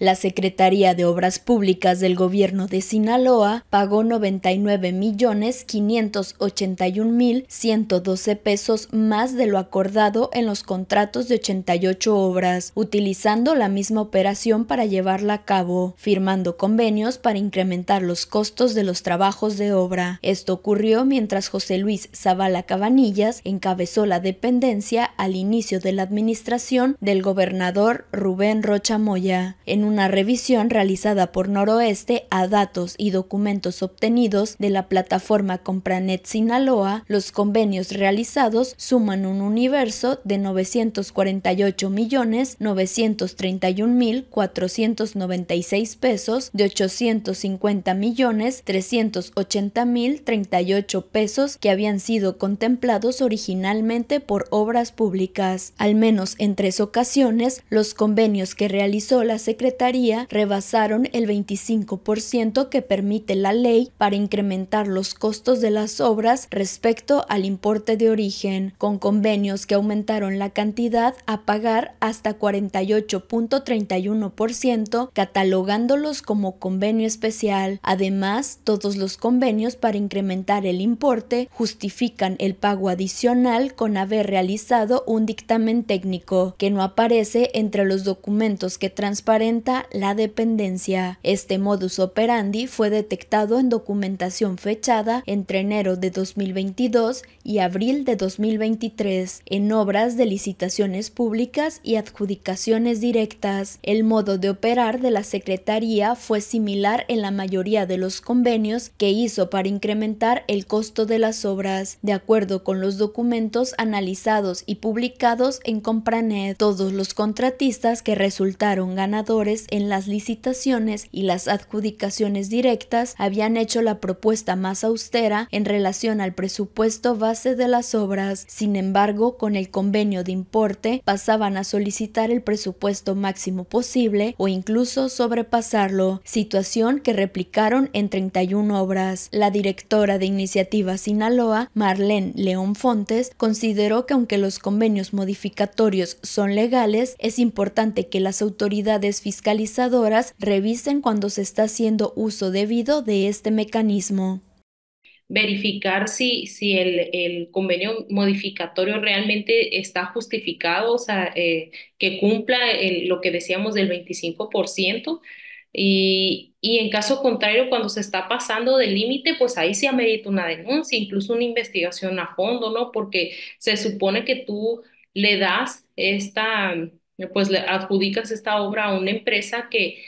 La Secretaría de Obras Públicas del gobierno de Sinaloa pagó 99.581.112 pesos más de lo acordado en los contratos de 88 obras, utilizando la misma operación para llevarla a cabo, firmando convenios para incrementar los costos de los trabajos de obra. Esto ocurrió mientras José Luis Zavala Cabanillas encabezó la dependencia al inicio de la administración del gobernador Rubén Rocha Moya una revisión realizada por Noroeste a datos y documentos obtenidos de la plataforma Compranet Sinaloa, los convenios realizados suman un universo de 948 millones 931 pesos, de 850 millones 380 mil 38 pesos que habían sido contemplados originalmente por obras públicas. Al menos en tres ocasiones, los convenios que realizó la Secretaría rebasaron el 25% que permite la ley para incrementar los costos de las obras respecto al importe de origen, con convenios que aumentaron la cantidad a pagar hasta 48.31%, catalogándolos como convenio especial. Además, todos los convenios para incrementar el importe justifican el pago adicional con haber realizado un dictamen técnico, que no aparece entre los documentos que transparente la dependencia. Este modus operandi fue detectado en documentación fechada entre enero de 2022 y abril de 2023 en obras de licitaciones públicas y adjudicaciones directas. El modo de operar de la Secretaría fue similar en la mayoría de los convenios que hizo para incrementar el costo de las obras, de acuerdo con los documentos analizados y publicados en Compranet. Todos los contratistas que resultaron ganadores en las licitaciones y las adjudicaciones directas habían hecho la propuesta más austera en relación al presupuesto base de las obras. Sin embargo, con el convenio de importe pasaban a solicitar el presupuesto máximo posible o incluso sobrepasarlo, situación que replicaron en 31 obras. La directora de Iniciativa Sinaloa, Marlene León Fontes, consideró que aunque los convenios modificatorios son legales, es importante que las autoridades fiscales fiscalizadoras revisen cuando se está haciendo uso debido de este mecanismo verificar si, si el, convenio modificatorio realmente está justificado, o sea, eh, que cumpla lo que decíamos del 25%, y, en caso contrario, cuando se está pasando del límite, pues ahí se ha amerita una denuncia, incluso una investigación a fondo, ¿no? Porque se supone que tú le das esta eh, pues le adjudicas esta obra a una empresa que,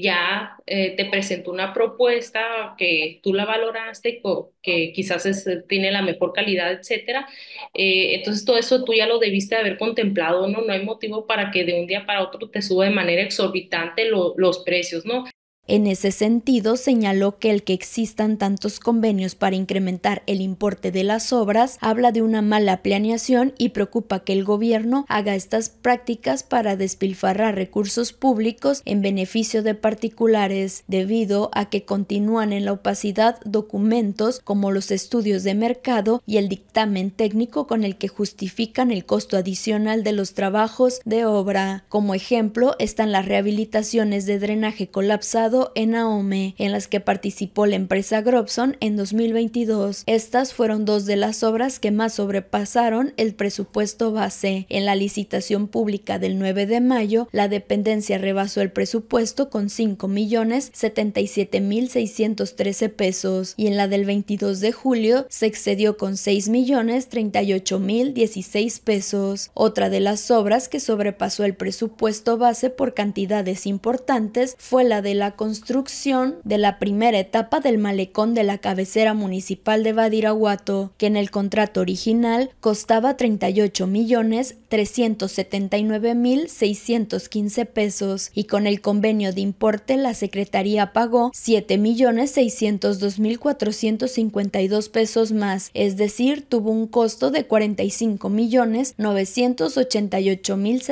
ya eh, te presentó una propuesta, que tú la valoraste, que quizás eh, tiene la mejor calidad, etc. entonces todo eso tú ya lo debiste haber contemplado, ¿no? No hay motivo para que de un día para otro te suba de manera exorbitante los precios, ¿no? En ese sentido, señaló que el que existan tantos convenios para incrementar el importe de las obras habla de una mala planeación y preocupa que el gobierno haga estas prácticas para despilfarrar recursos públicos en beneficio de particulares, debido a que continúan en la opacidad documentos como los estudios de mercado y el dictamen técnico con el que justifican el costo adicional de los trabajos de obra. Como ejemplo están las rehabilitaciones de drenaje colapsado en AOME, en las que participó la empresa Grobson en 2022. Estas fueron dos de las obras que más sobrepasaron el presupuesto base. En la licitación pública del 9 de mayo, la dependencia rebasó el presupuesto con 5 pesos y en la del 22 de julio se excedió con 6 pesos. Otra de las obras que sobrepasó el presupuesto base por cantidades importantes fue la de la construcción de la primera etapa del malecón de la cabecera municipal de Badiraguato, que en el contrato original costaba 38 millones 379 mil 615 pesos y con el convenio de importe la Secretaría pagó 7 millones mil 452 pesos más, es decir, tuvo un costo de 45 millones 988 mil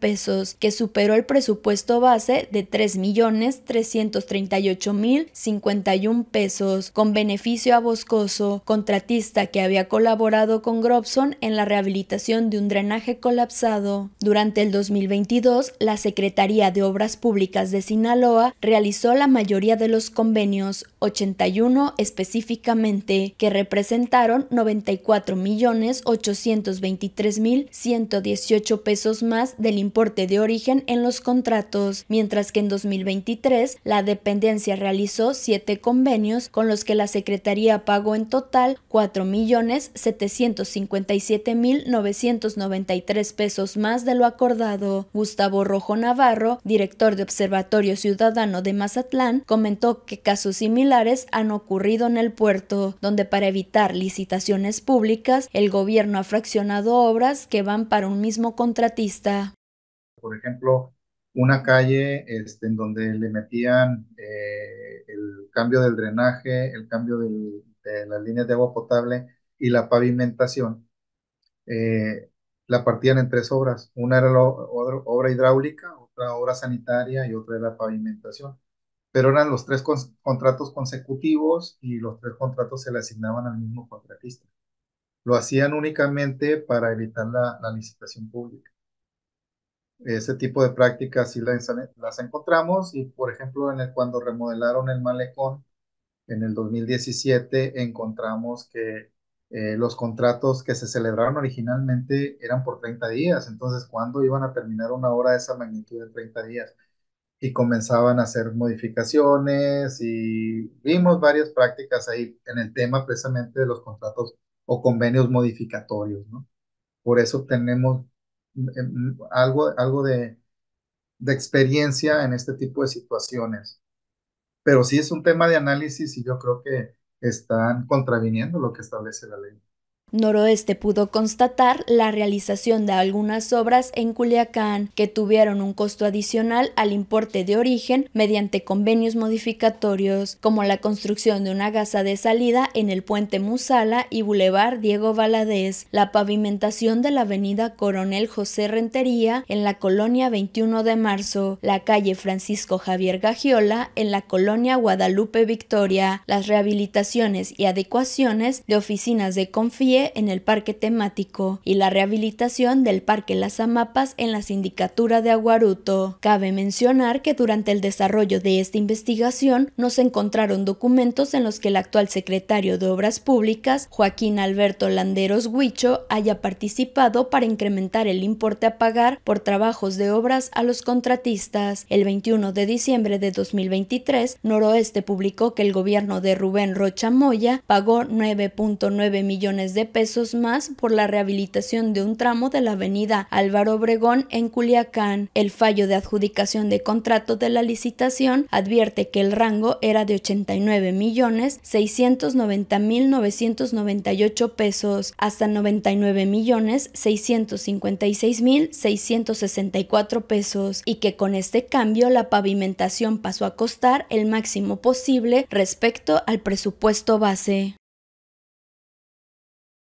pesos, que superó el presupuesto base de 3 millones 338.051 pesos, con beneficio a Boscoso, contratista que había colaborado con Grobson en la rehabilitación de un drenaje colapsado. Durante el 2022, la Secretaría de Obras Públicas de Sinaloa realizó la mayoría de los convenios, 81 específicamente, que representaron 94.823.118 pesos más del importe de origen en los contratos, mientras que en 2023 la dependencia realizó siete convenios con los que la Secretaría pagó en total 4.757.993 pesos más de lo acordado. Gustavo Rojo Navarro, director de Observatorio Ciudadano de Mazatlán, comentó que casos similares han ocurrido en el puerto, donde para evitar licitaciones públicas, el gobierno ha fraccionado obras que van para un mismo contratista. Por ejemplo, una calle este, en donde le metían eh, el cambio del drenaje, el cambio de las líneas de agua potable y la pavimentación, eh, la partían en tres obras. Una era la obra hidráulica, otra obra sanitaria y otra era pavimentación. Pero eran los tres contratos consecutivos y los tres contratos se le asignaban al mismo contratista. Lo hacían únicamente para evitar la licitación pública ese tipo de prácticas sí las, encontramos y por ejemplo en el, cuando remodelaron el malecón en el 2017 encontramos que eh, los contratos que se celebraron originalmente eran por 30 días, entonces cuando iban a terminar una hora de esa magnitud de 30 días y comenzaban a hacer modificaciones y vimos varias prácticas ahí en el tema precisamente de los contratos o convenios modificatorios, ¿no? Por eso tenemos algo, algo de, de experiencia en este tipo de situaciones. Pero sí es un tema de análisis y yo creo que están contraviniendo lo que establece la ley. Noroeste pudo constatar la realización de algunas obras en Culiacán que tuvieron un costo adicional al importe de origen mediante convenios modificatorios, como la construcción de una gasa de salida en el puente Musala y Boulevard Diego Valadez, la pavimentación de la avenida Coronel José Rentería en la colonia 21 de marzo, la calle Francisco Javier Gagiola en la colonia Guadalupe Victoria, las rehabilitaciones y adecuaciones de oficinas de Confie en el Parque Temático y la rehabilitación del Parque Las Amapas en la Sindicatura de Aguaruto. Cabe mencionar que durante el desarrollo de esta investigación no se encontraron documentos en los que el actual secretario de Obras Públicas, Joaquín Alberto Landeros Huicho, haya participado para incrementar el importe a pagar por trabajos de obras a los contratistas. El 21 de diciembre de 2023, Noroeste publicó que el gobierno de Rubén Rocha Moya pagó 9.9 millones de pesos más por la rehabilitación de un tramo de la avenida Álvaro Obregón en Culiacán. El fallo de adjudicación de contrato de la licitación advierte que el rango era de 89 millones 690 mil pesos hasta 99 millones 656 mil pesos y que con este cambio la pavimentación pasó a costar el máximo posible respecto al presupuesto base.